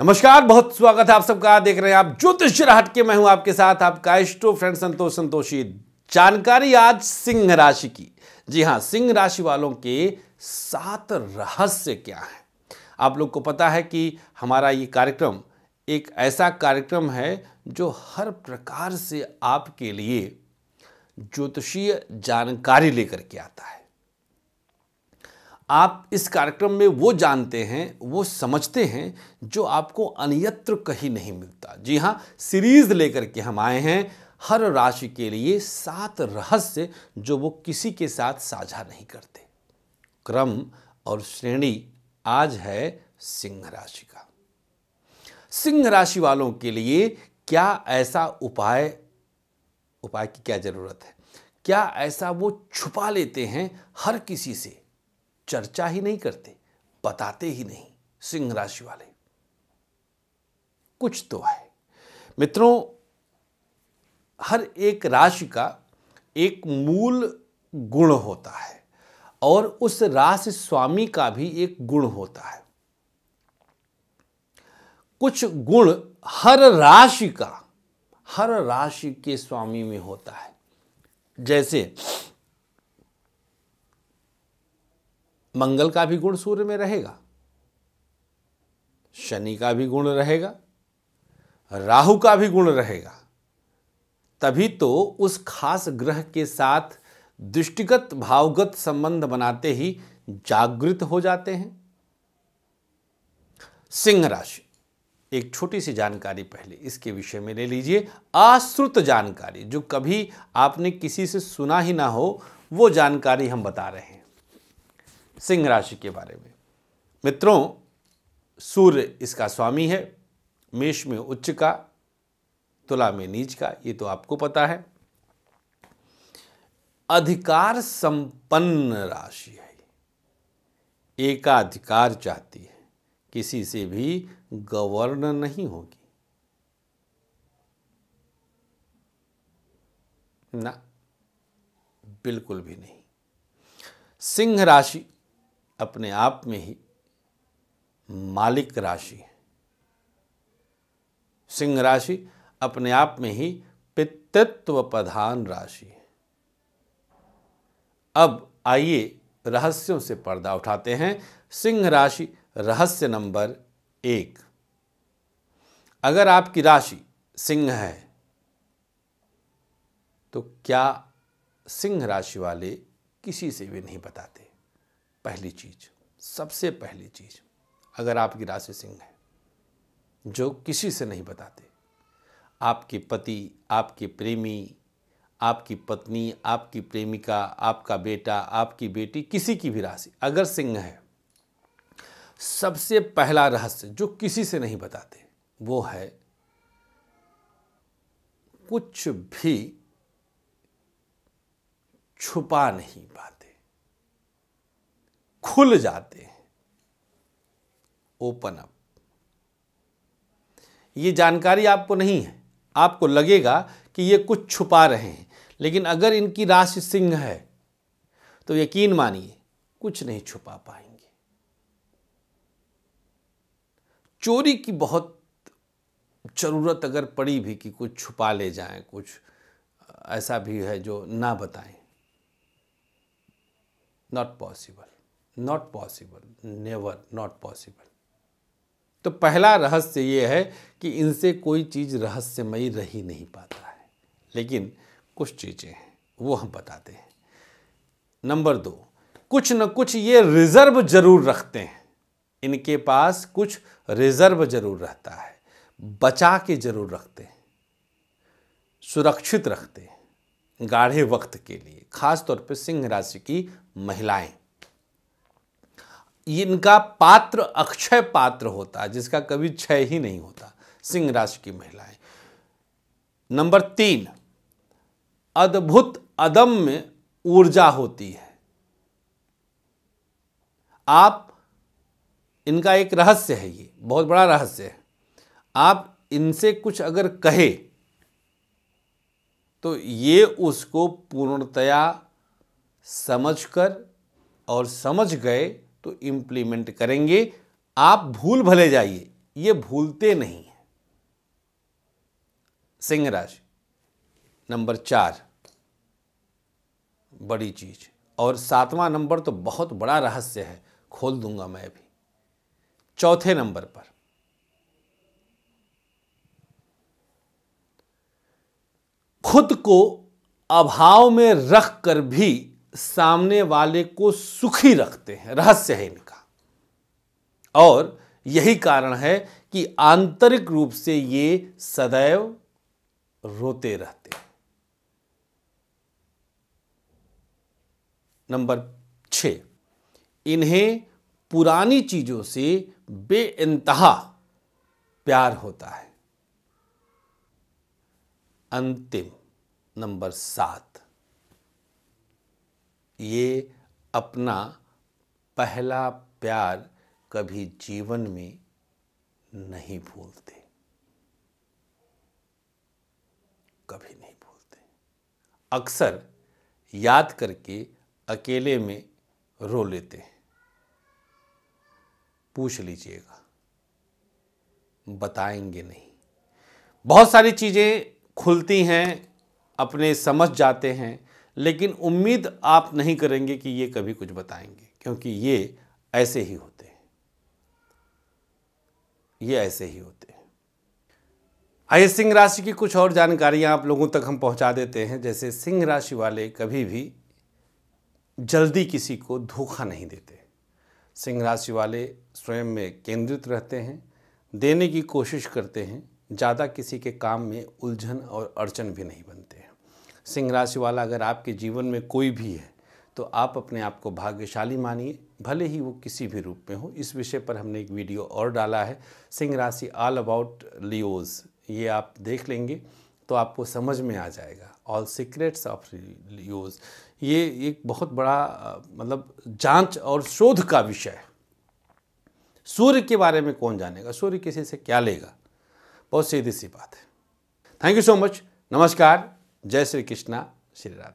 नमस्कार बहुत स्वागत है आप सबका देख रहे हैं आप ज्योतिष राहट के मैं हूं आपके साथ आपका इष्टो फ्रेंड संतोष संतोषी जानकारी आज सिंह राशि की जी हां सिंह राशि वालों के सात रहस्य क्या है आप लोग को पता है कि हमारा ये कार्यक्रम एक ऐसा कार्यक्रम है जो हर प्रकार से आपके लिए ज्योतिषीय जानकारी लेकर के आता है आप इस कार्यक्रम में वो जानते हैं वो समझते हैं जो आपको अन्यत्र कहीं नहीं मिलता जी हाँ सीरीज लेकर के हम आए हैं हर राशि के लिए सात रहस्य जो वो किसी के साथ साझा नहीं करते क्रम और श्रेणी आज है सिंह राशि का सिंह राशि वालों के लिए क्या ऐसा उपाय उपाय की क्या ज़रूरत है क्या ऐसा वो छुपा लेते हैं हर किसी से चर्चा ही नहीं करते बताते ही नहीं सिंह राशि वाले कुछ तो है मित्रों हर एक राशि का एक मूल गुण होता है और उस राशि स्वामी का भी एक गुण होता है कुछ गुण हर राशि का हर राशि के स्वामी में होता है जैसे मंगल का भी गुण सूर्य में रहेगा शनि का भी गुण रहेगा राहु का भी गुण रहेगा तभी तो उस खास ग्रह के साथ दृष्टिगत भावगत संबंध बनाते ही जागृत हो जाते हैं सिंह राशि एक छोटी सी जानकारी पहले इसके विषय में ले लीजिए आश्रुत जानकारी जो कभी आपने किसी से सुना ही ना हो वो जानकारी हम बता रहे हैं सिंह राशि के बारे में मित्रों सूर्य इसका स्वामी है मेष में उच्च का तुला में नीच का ये तो आपको पता है अधिकार संपन्न राशि है एकाधिकार चाहती है किसी से भी गवर्न नहीं होगी ना बिल्कुल भी नहीं सिंह राशि अपने आप में ही मालिक राशि है सिंह राशि अपने आप में ही पितृत्व प्रधान राशि है अब आइए रहस्यों से पर्दा उठाते हैं सिंह राशि रहस्य नंबर एक अगर आपकी राशि सिंह है तो क्या सिंह राशि वाले किसी से भी नहीं बताते पहली चीज सबसे पहली चीज अगर आपकी राशि सिंह है जो किसी से नहीं बताते आपके पति आपके प्रेमी आपकी पत्नी आपकी प्रेमिका आपका बेटा आपकी बेटी किसी की भी राशि अगर सिंह है सबसे पहला रहस्य जो किसी से नहीं बताते वो है कुछ भी छुपा नहीं पाते खुल जाते हैं ओपन अप ये जानकारी आपको नहीं है आपको लगेगा कि ये कुछ छुपा रहे हैं लेकिन अगर इनकी राशि सिंह है तो यकीन मानिए कुछ नहीं छुपा पाएंगे चोरी की बहुत ज़रूरत अगर पड़ी भी कि कुछ छुपा ले जाएं कुछ ऐसा भी है जो ना बताएं not possible not possible never not possible तो पहला रहस्य ये है कि इनसे कोई चीज़ रहस्यमयी रह ही नहीं पाता है लेकिन कुछ चीज़ें हैं वो हम बताते हैं नंबर दो कुछ न कुछ ये रिज़र्व जरूर रखते हैं इनके पास कुछ रिज़र्व जरूर रहता है बचा के जरूर रखते हैं सुरक्षित रखते हैं गाढ़े वक्त के लिए खासतौर पर सिंह राशि की महिलाएं इनका पात्र अक्षय पात्र होता है जिसका कभी क्षय ही नहीं होता सिंह राशि की महिलाएं नंबर तीन अद्भुत अदम में ऊर्जा होती है आप इनका एक रहस्य है ये बहुत बड़ा रहस्य है आप इनसे कुछ अगर कहे तो ये उसको पूर्णतया समझकर और समझ गए तो इम्प्लीमेंट करेंगे आप भूल भले जाइए ये भूलते नहीं है सिंह राशि नंबर चार बड़ी चीज और सातवां नंबर तो बहुत बड़ा रहस्य है खोल दूंगा मैं भी चौथे नंबर पर खुद को अभाव में रख कर भी सामने वाले को सुखी रखते हैं रहस्य है इनका और यही कारण है कि आंतरिक रूप से ये सदैव रोते रहते हैं नंबर छ इन्हें पुरानी चीज़ों से बे प्यार होता है अंतिम नंबर सात ये अपना पहला प्यार कभी जीवन में नहीं भूलते कभी नहीं भूलते अक्सर याद करके अकेले में रो लेते हैं पूछ लीजिएगा बताएंगे नहीं बहुत सारी चीज़ें खुलती हैं अपने समझ जाते हैं लेकिन उम्मीद आप नहीं करेंगे कि ये कभी कुछ बताएंगे क्योंकि ये ऐसे ही होते हैं ये ऐसे ही होते हैं आइए सिंह राशि की कुछ और जानकारियां आप लोगों तक हम पहुंचा देते हैं जैसे सिंह राशि वाले कभी भी जल्दी किसी को धोखा नहीं देते सिंह राशि वाले स्वयं में केंद्रित रहते हैं देने की कोशिश करते हैं ज़्यादा किसी के काम में उलझन और अड़चन भी नहीं बनते हैं सिंह राशि वाला अगर आपके जीवन में कोई भी है तो आप अपने आप को भाग्यशाली मानिए भले ही वो किसी भी रूप में हो इस विषय पर हमने एक वीडियो और डाला है सिंह राशि ऑल अबाउट लियोज ये आप देख लेंगे तो आपको समझ में आ जाएगा ऑल सीक्रेट्स ऑफ लियोज ये एक बहुत बड़ा मतलब जांच और शोध का विषय है सूर्य के बारे में कौन जानेगा सूर्य किसी से क्या लेगा बहुत सीधी सी बात है थैंक यू सो मच नमस्कार जय श्री कृष्णा श्री राम